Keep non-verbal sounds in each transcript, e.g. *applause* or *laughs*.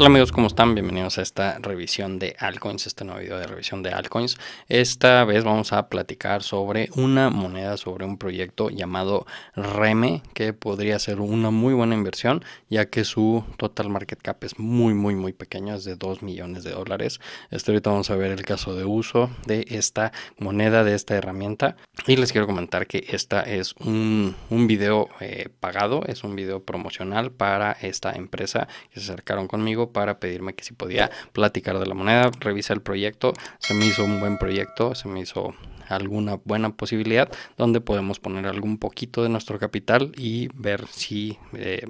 Hola amigos, ¿cómo están? Bienvenidos a esta revisión de altcoins, este nuevo video de revisión de altcoins. Esta vez vamos a platicar sobre una moneda, sobre un proyecto llamado Reme, que podría ser una muy buena inversión, ya que su total market cap es muy, muy, muy pequeño, es de 2 millones de dólares. Este ahorita vamos a ver el caso de uso de esta moneda, de esta herramienta. Y les quiero comentar que esta es un, video eh, pagado, es un video promocional para esta empresa que se acercaron conmigo para pedirme que si podía platicar de la moneda, revisar el proyecto. Se me hizo un buen proyecto, se me hizo alguna buena posibilidad donde podemos poner algún poquito de nuestro capital y ver si eh,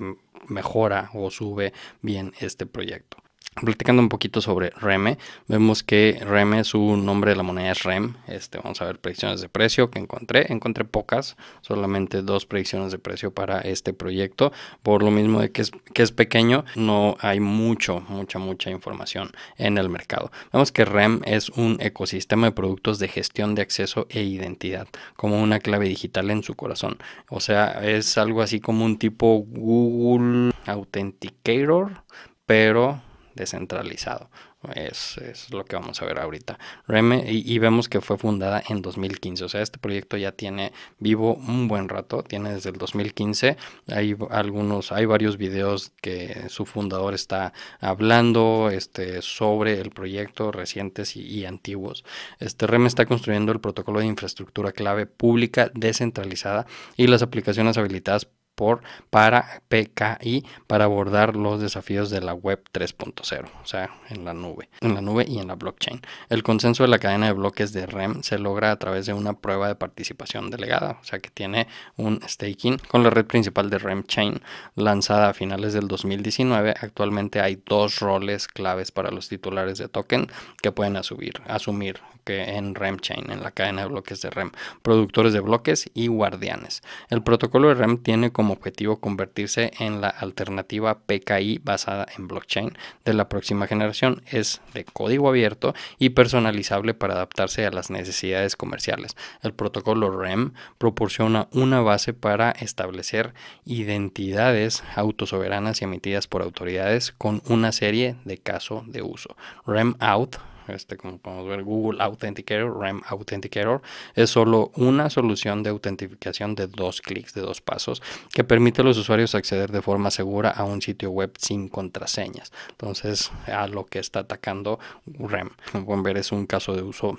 mejora o sube bien este proyecto. Platicando un poquito sobre REME, vemos que REME, su nombre de la moneda es REM. Este, vamos a ver predicciones de precio que encontré. Encontré pocas, solamente dos predicciones de precio para este proyecto. Por lo mismo de que es, que es pequeño, no hay mucho, mucha, mucha información en el mercado. Vemos que REM es un ecosistema de productos de gestión de acceso e identidad, como una clave digital en su corazón. O sea, es algo así como un tipo Google Authenticator, pero descentralizado. Es, lo que vamos a ver ahorita. Reme, y, vemos que fue fundada en 2015. O sea, este proyecto ya tiene vivo un buen rato. Tiene desde el 2015. Hay algunos, hay varios videos que su fundador está hablando este, sobre el proyecto, recientes y, y antiguos. Este Reme está construyendo el protocolo de infraestructura clave pública descentralizada y las aplicaciones habilitadas por, para PKI para abordar los desafíos de la web 3.0, o sea, en la nube, en la nube y en la blockchain. El consenso de la cadena de bloques de REM se logra a través de una prueba de participación delegada, o sea, que tiene un staking con la red principal de REM Chain lanzada a finales del 2019. Actualmente hay dos roles claves para los titulares de token que pueden asumir, asumir que en REM Chain, en la cadena de bloques de REM, productores de bloques y guardianes. El protocolo de REM tiene como objetivo convertirse en la alternativa PKI basada en blockchain de la próxima generación. Es de código abierto y personalizable para adaptarse a las necesidades comerciales. El protocolo REM proporciona una base para establecer identidades autosoberanas y emitidas por autoridades con una serie de casos de uso. REM out este, como podemos ver, Google Authenticator, RAM Authenticator, es solo una solución de autentificación de dos clics, de dos pasos, que permite a los usuarios acceder de forma segura a un sitio web sin contraseñas. Entonces, a lo que está atacando RAM. Como pueden ver, es un caso de uso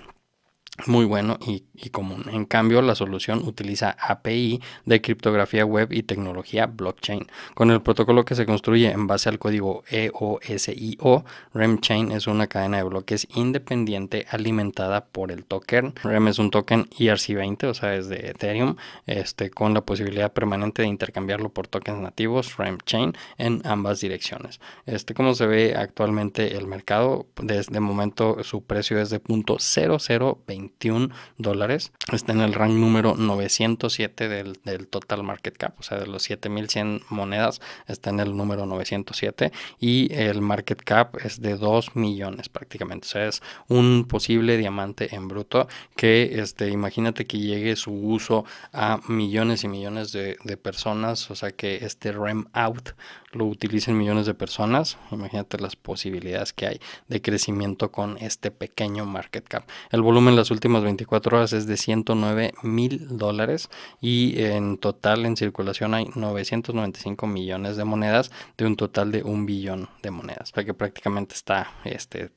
muy bueno y, común. En cambio, la solución utiliza API de criptografía web y tecnología blockchain. Con el protocolo que se construye en base al código EOSIO, RemChain es una cadena de bloques independiente alimentada por el token. Rem es un token ERC20, o sea, es de Ethereum, este, con la posibilidad permanente de intercambiarlo por tokens nativos RemChain en ambas direcciones. Este, como se ve actualmente el mercado, pues, desde el momento su precio es de 0.0020 dólares. Está en el rank número 907 del, total market cap, o sea, de los 7100 monedas está en el número 907 y el market cap es de 2 millones prácticamente. O sea, es un posible diamante en bruto que este, imagínate que llegue su uso a millones y millones de, de personas, o sea, que este REM out lo utilicen millones de personas. Imagínate las posibilidades que hay de crecimiento con este pequeño market cap. El volumen las últimas 24 horas es de 109 mil dólares y en total en circulación hay 995 millones de monedas de un total de un billón de monedas, o que prácticamente está este,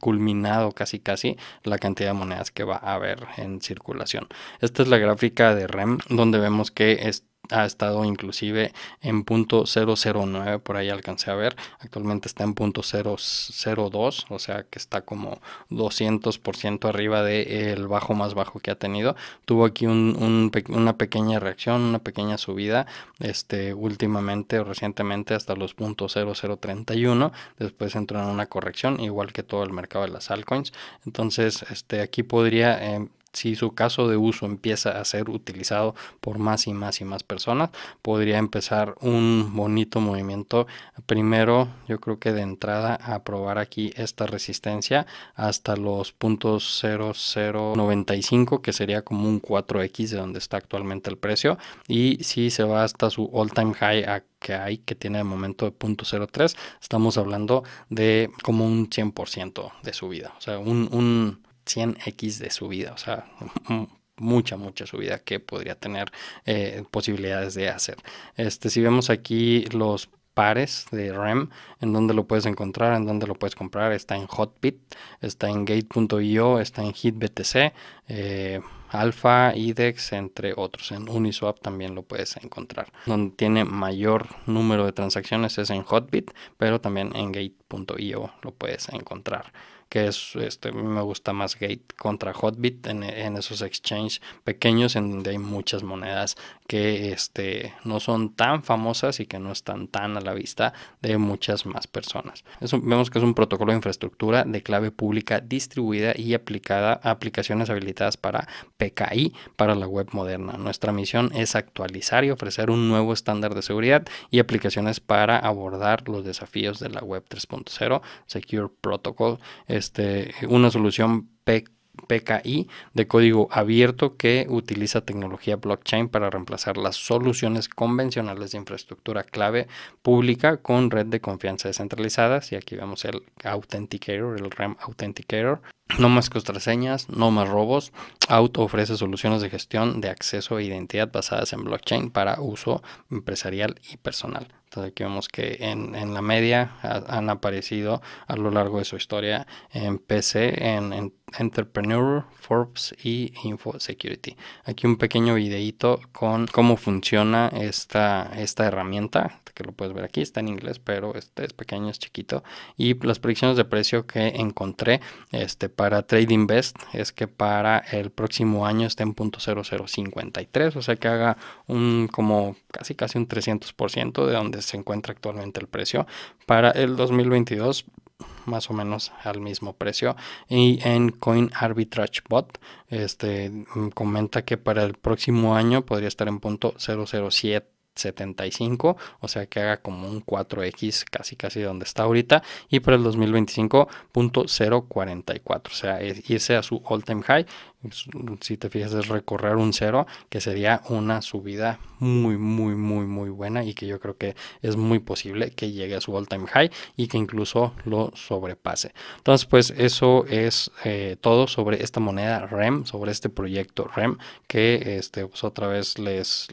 culminado casi casi la cantidad de monedas que va a haber en circulación. Esta es la gráfica de REM donde vemos que es ha estado inclusive en punto .009, por ahí alcancé a ver, actualmente está en punto .002, o sea que está como 200% arriba del el bajo más bajo que ha tenido. Tuvo aquí una pequeña reacción, una pequeña subida, este, últimamente o recientemente hasta los .0031, después entró en una corrección, igual que todo el mercado de las altcoins. Entonces, este, aquí podría... Em, si su caso de uso empieza a ser utilizado por más y más y más personas, podría empezar un bonito movimiento. Primero, yo creo que de entrada a probar aquí esta resistencia hasta los puntos 0095, que sería como un 4X de donde está actualmente el precio. Y si se va hasta su all time high que hay, que tiene de momento de .03, estamos hablando de como un 100% de subida. O sea, un 100x de subida, o sea, *laughs* mucha, mucha subida que podría tener eh, posibilidades de hacer. Este, si vemos aquí los pares de REM, en donde lo puedes encontrar, en donde lo puedes comprar, está en Hotbit, está en Gate.io, está en HitBTC, eh, Alpha, IDEX, entre otros. En Uniswap también lo puedes encontrar. Donde tiene mayor número de transacciones es en Hotbit, pero también en Gate.io lo puedes encontrar que es, este, me gusta más Gate contra Hotbit en, esos exchanges pequeños en donde hay muchas monedas que este, no son tan famosas y que no están tan a la vista de muchas más personas. Eso, vemos que es un protocolo de infraestructura de clave pública distribuida y aplicada a aplicaciones habilitadas para PKI para la web moderna. Nuestra misión es actualizar y ofrecer un nuevo estándar de seguridad y aplicaciones para abordar los desafíos de la web 3.0 Secure Protocol. Este, una solución PKI de código abierto que utiliza tecnología blockchain para reemplazar las soluciones convencionales de infraestructura clave pública con red de confianza descentralizada. Y aquí vemos el Authenticator, el RAM Authenticator. No más contraseñas, no más robos. Auto ofrece soluciones de gestión de acceso e identidad basadas en blockchain para uso empresarial y personal aquí vemos que en, la media han aparecido a lo largo de su historia en PC, en, Entrepreneur, Forbes y InfoSecurity. Aquí un pequeño videito con cómo funciona esta, esta herramienta que lo puedes ver aquí, está en inglés, pero este es pequeño, es chiquito. Y las predicciones de precio que encontré este, para Trading Invest es que para el próximo año esté en 0.0053, o sea que haga un como casi casi un 300% de donde se encuentra actualmente el precio. Para el 2022 más o menos al mismo precio. Y en Coin Arbitrage Bot, este mm, comenta que para el próximo año podría estar en punto 007 75, o sea que haga como un 4x casi casi donde está ahorita y para el 2025.044, o sea, irse a su all time high pues, si te fijas, es recorrer un cero, que sería una subida muy, muy, muy, muy buena y que yo creo que es muy posible que llegue a su all time high y que incluso lo sobrepase. Entonces, pues eso es eh, todo sobre esta moneda REM, sobre este proyecto REM, que este, pues, otra vez les,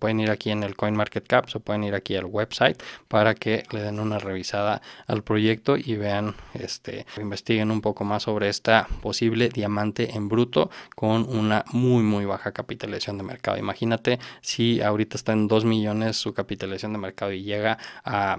pueden ir aquí en el CoinMarketCap, se pueden ir aquí al website para que le den una revisada al proyecto y vean, este, investiguen un poco más sobre esta posible diamante en bruto con una muy, muy baja capitalización de mercado. Imagínate si ahorita está en 2 millones su capitalización de mercado y llega a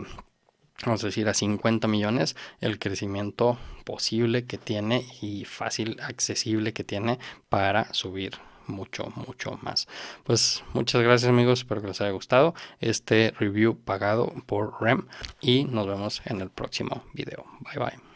vamos a decir, a 50 millones, el crecimiento posible que tiene y fácil, accesible que tiene para subir mucho, mucho más. Pues muchas gracias amigos, espero que les haya gustado este review pagado por REM y nos vemos en el próximo video. Bye bye.